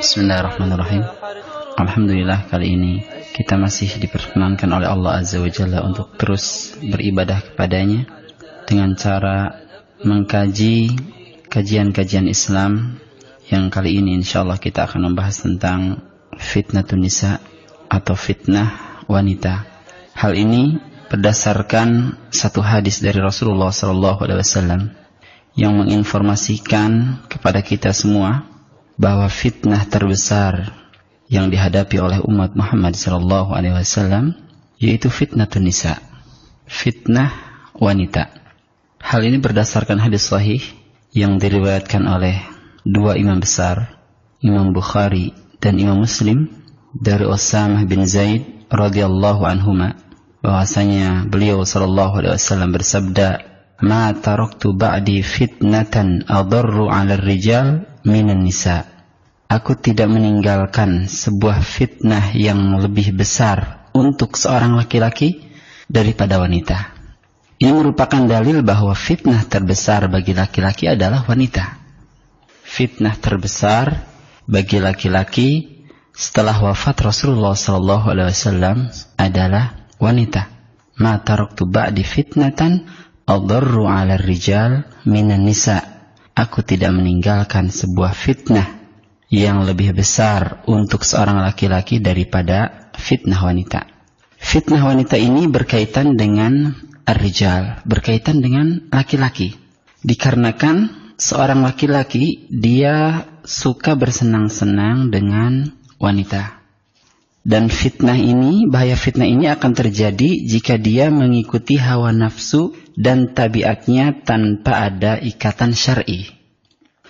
Bismillahirrahmanirrahim. Alhamdulillah kali ini kita masih diperkenankan oleh Allah Azza wa Jalla untuk terus beribadah kepadanya dengan cara mengkaji kajian-kajian Islam yang kali ini insya Allah kita akan membahas tentang fitnah tunisa atau fitnah wanita. Hal ini berdasarkan satu hadis dari Rasulullah SAW yang menginformasikan kepada kita semua bahwa fitnah terbesar yang dihadapi oleh umat Muhammad Sallallahu Alaihi Wasallam yaitu fitnah tunisa, fitnah wanita. Hal ini berdasarkan hadis sahih yang diriwayatkan oleh dua imam besar, Imam Bukhari dan Imam Muslim dari Osamah bin Zaid radhiyallahu anhuma bahwasanya beliau sallallahu alaihi wasallam bersabda ma taraktu ba'di fitnatan adarru 'alal rijal minan nisa. Aku tidak meninggalkan sebuah fitnah yang lebih besar untuk seorang laki-laki daripada wanita. Ini merupakan dalil bahwa fitnah terbesar bagi laki-laki adalah wanita. Fitnah terbesar bagi laki-laki setelah wafat Rasulullah SAW adalah wanita. Ma taraktu ba'di fitnatan Adarru ala rijal minan nisa. Aku tidak meninggalkan sebuah fitnah yang lebih besar untuk seorang laki-laki daripada fitnah wanita. Fitnah wanita ini berkaitan dengan rijal, berkaitan dengan laki-laki. Dikarenakan seorang laki-laki dia suka bersenang-senang dengan wanita. Dan fitnah ini, bahaya fitnah ini akan terjadi jika dia mengikuti hawa nafsu dan tabiatnya tanpa ada ikatan syar'i.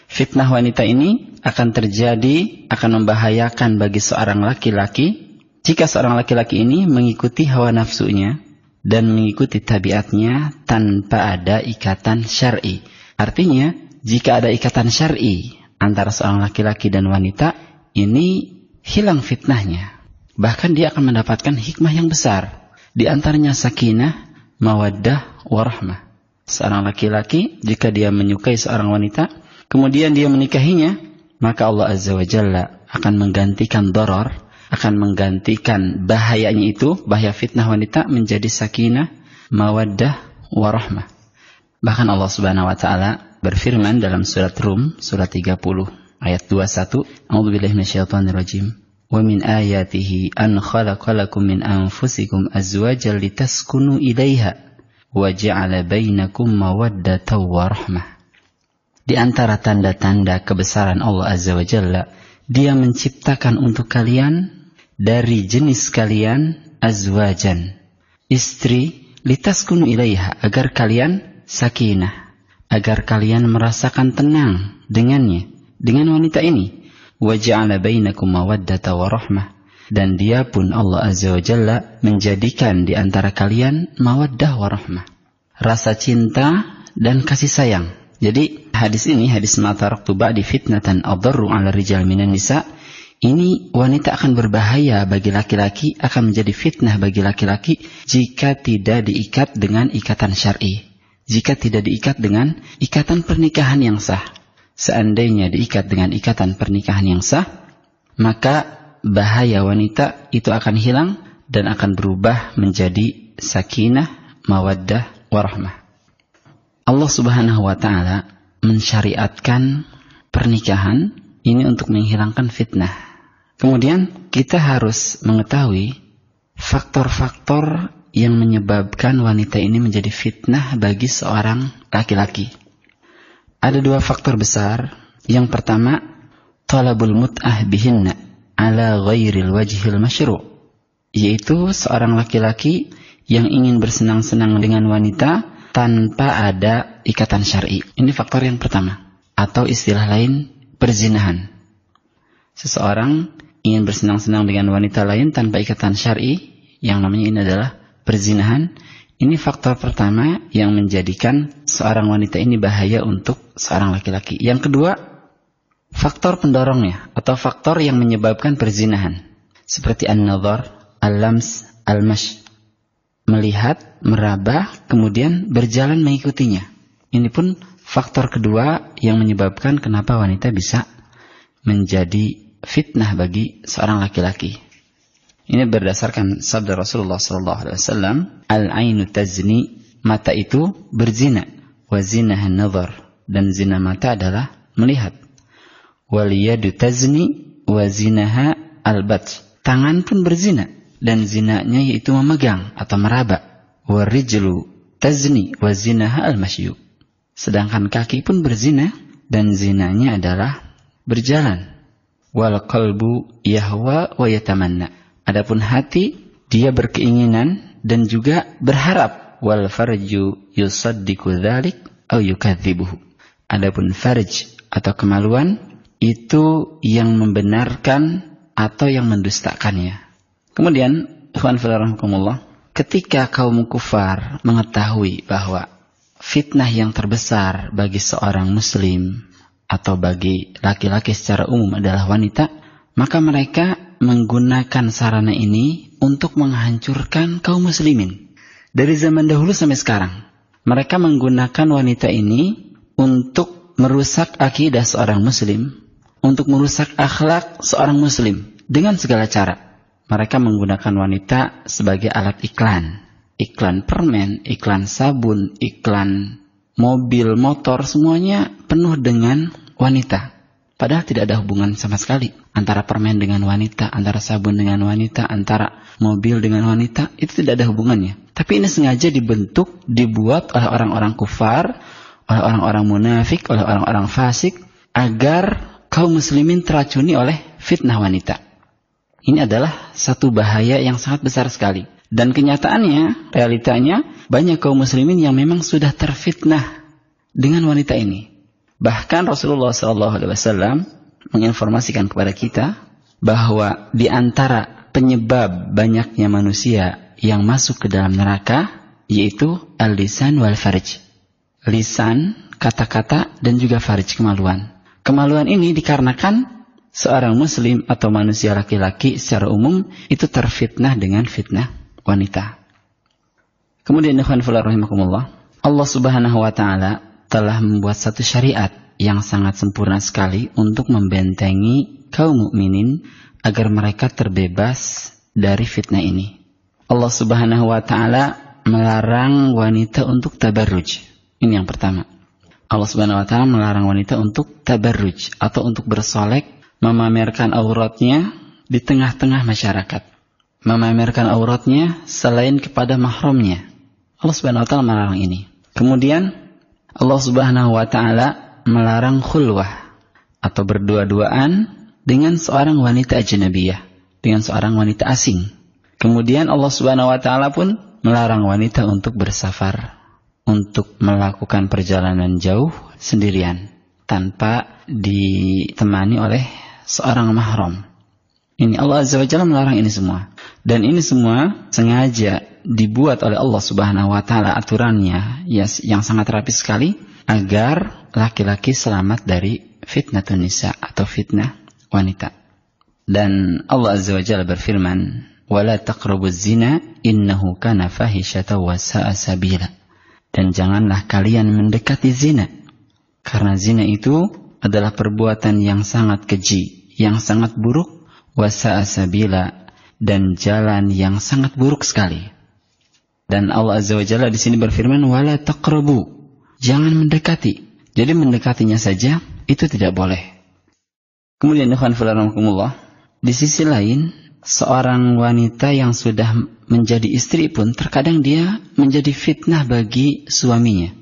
Fitnah wanita ini akan terjadi, akan membahayakan bagi seorang laki-laki jika seorang laki-laki ini mengikuti hawa nafsunya dan mengikuti tabiatnya tanpa ada ikatan syar'i. Artinya, jika ada ikatan syar'i antara seorang laki-laki dan wanita, ini hilang fitnahnya Bahkan dia akan mendapatkan hikmah yang besar. Di antaranya sakinah, mawaddah, warahmah. Seorang laki-laki jika dia menyukai seorang wanita, kemudian dia menikahinya, maka Allah Azza wa Jalla akan menggantikan doror, akan menggantikan bahayanya itu, bahaya fitnah wanita menjadi sakinah, mawaddah, warahmah. Bahkan Allah Subhanahu wa taala berfirman dalam surat Rum, surat 30 ayat 21, A'udzu billahi ومن آياته أن خلق لكم من أنفسكم أزواجا لتسكنوا إليها وجعل بينكم مودة ورحمة Di antara tanda-tanda kebesaran Allah Azza wa Jalla, Dia menciptakan untuk kalian dari jenis kalian azwajan, istri litaskunu ilaiha agar kalian sakinah, agar kalian merasakan tenang dengannya, dengan wanita ini wa ja'ala bainakum mawaddata wa rahmah dan dia pun Allah Azza wa Jalla menjadikan di antara kalian mawaddah wa rahmah rasa cinta dan kasih sayang jadi hadis ini hadis mataraktu ba'di fitnatan adarru ala rijal minan nisa ini wanita akan berbahaya bagi laki-laki akan menjadi fitnah bagi laki-laki jika tidak diikat dengan ikatan syar'i jika tidak diikat dengan ikatan pernikahan yang sah seandainya diikat dengan ikatan pernikahan yang sah, maka bahaya wanita itu akan hilang dan akan berubah menjadi sakinah, mawaddah, warahmah. Allah Subhanahu wa taala mensyariatkan pernikahan ini untuk menghilangkan fitnah. Kemudian kita harus mengetahui faktor-faktor yang menyebabkan wanita ini menjadi fitnah bagi seorang laki-laki. Ada dua faktor besar. Yang pertama, talabul mut'ah bihinna ala ghairil wajhil masyru' yaitu seorang laki-laki yang ingin bersenang-senang dengan wanita tanpa ada ikatan syar'i. Ini faktor yang pertama atau istilah lain perzinahan. Seseorang ingin bersenang-senang dengan wanita lain tanpa ikatan syar'i yang namanya ini adalah perzinahan ini faktor pertama yang menjadikan seorang wanita ini bahaya untuk seorang laki-laki. Yang kedua, faktor pendorongnya atau faktor yang menyebabkan perzinahan. Seperti an-nazar, al-lams, al-mash. Melihat, meraba, kemudian berjalan mengikutinya. Ini pun faktor kedua yang menyebabkan kenapa wanita bisa menjadi fitnah bagi seorang laki-laki. Ini berdasarkan sabda Rasulullah sallallahu alaihi wasallam, "Al-ainu tazni", mata itu berzina, wa zinahan nazar, dan zina mata adalah melihat. Wal yadu tazni wa zinaha albat Tangan pun berzina dan zinanya yaitu memegang atau meraba. Wa rijlu tazni wa zinaha al Sedangkan kaki pun berzina dan zinanya adalah berjalan. Wal qalbu yahwa wa yatamanna Adapun hati dia berkeinginan dan juga berharap wal farju yusaddiku dhalik au yukadzibuhu. Adapun farj atau kemaluan itu yang membenarkan atau yang mendustakannya. Kemudian, ikhwan ketika kaum kufar mengetahui bahwa fitnah yang terbesar bagi seorang muslim atau bagi laki-laki secara umum adalah wanita, maka mereka menggunakan sarana ini untuk menghancurkan kaum muslimin. Dari zaman dahulu sampai sekarang, mereka menggunakan wanita ini untuk merusak akidah seorang muslim, untuk merusak akhlak seorang muslim dengan segala cara. Mereka menggunakan wanita sebagai alat iklan. Iklan permen, iklan sabun, iklan mobil, motor, semuanya penuh dengan wanita. Padahal tidak ada hubungan sama sekali antara permen dengan wanita, antara sabun dengan wanita, antara mobil dengan wanita, itu tidak ada hubungannya. Tapi ini sengaja dibentuk, dibuat oleh orang-orang kufar, oleh orang-orang munafik, oleh orang-orang fasik, agar kaum muslimin teracuni oleh fitnah wanita. Ini adalah satu bahaya yang sangat besar sekali. Dan kenyataannya, realitanya, banyak kaum muslimin yang memang sudah terfitnah dengan wanita ini. Bahkan Rasulullah SAW menginformasikan kepada kita bahwa di antara penyebab banyaknya manusia yang masuk ke dalam neraka yaitu al-lisan wal farj. Lisan, kata-kata dan juga farj kemaluan. Kemaluan ini dikarenakan seorang muslim atau manusia laki-laki secara umum itu terfitnah dengan fitnah wanita. Kemudian Allah Subhanahu wa taala telah membuat satu syariat yang sangat sempurna sekali untuk membentengi kaum mukminin agar mereka terbebas dari fitnah ini. Allah Subhanahu wa taala melarang wanita untuk tabarruj. Ini yang pertama. Allah Subhanahu wa taala melarang wanita untuk tabarruj atau untuk bersolek memamerkan auratnya di tengah-tengah masyarakat. Memamerkan auratnya selain kepada mahramnya. Allah Subhanahu wa taala melarang ini. Kemudian Allah Subhanahu wa taala melarang khulwah atau berdua-duaan dengan seorang wanita ajnabiyah, dengan seorang wanita asing. Kemudian Allah Subhanahu wa taala pun melarang wanita untuk bersafar, untuk melakukan perjalanan jauh sendirian tanpa ditemani oleh seorang mahram. Ini Allah Azza wa Jalla melarang ini semua. Dan ini semua sengaja dibuat oleh Allah Subhanahu wa taala aturannya ya, yang sangat rapi sekali agar laki-laki selamat dari fitnah tunisa atau fitnah wanita. Dan Allah Azza wa Jalla berfirman, وَلَا تَقْرَبُ الزِّنَا إِنَّهُ كَانَ فَهِشَةَ وَسَأَ سَبِيلًا Dan janganlah kalian mendekati zina, karena zina itu adalah perbuatan yang sangat keji, yang sangat buruk, Wasa'asabila dan jalan yang sangat buruk sekali. Dan Allah Azza wa Jalla di sini berfirman, "Wala taqrabu." jangan mendekati. Jadi mendekatinya saja itu tidak boleh. Kemudian Nuhan fillah di sisi lain seorang wanita yang sudah menjadi istri pun terkadang dia menjadi fitnah bagi suaminya.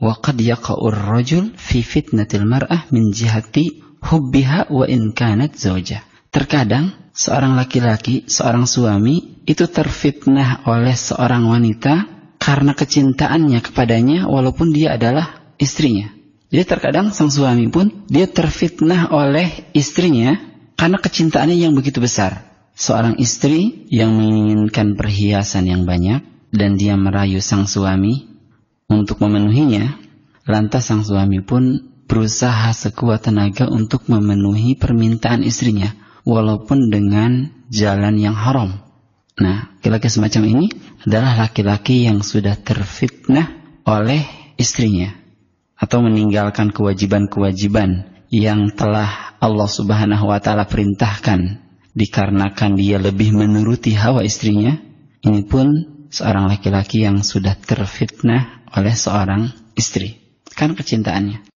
Waqad yaqa'ur rajul fi fitnatil mar'ah min jihati hubbiha wa in kanat zawja. Terkadang seorang laki-laki, seorang suami itu terfitnah oleh seorang wanita karena kecintaannya kepadanya walaupun dia adalah istrinya. Jadi terkadang sang suami pun dia terfitnah oleh istrinya karena kecintaannya yang begitu besar. Seorang istri yang menginginkan perhiasan yang banyak dan dia merayu sang suami untuk memenuhinya, lantas sang suami pun berusaha sekuat tenaga untuk memenuhi permintaan istrinya walaupun dengan jalan yang haram. Nah, laki-laki semacam ini adalah laki-laki yang sudah terfitnah oleh istrinya atau meninggalkan kewajiban-kewajiban yang telah Allah Subhanahu wa taala perintahkan dikarenakan dia lebih menuruti hawa istrinya. Ini pun seorang laki-laki yang sudah terfitnah oleh seorang istri. Kan kecintaannya.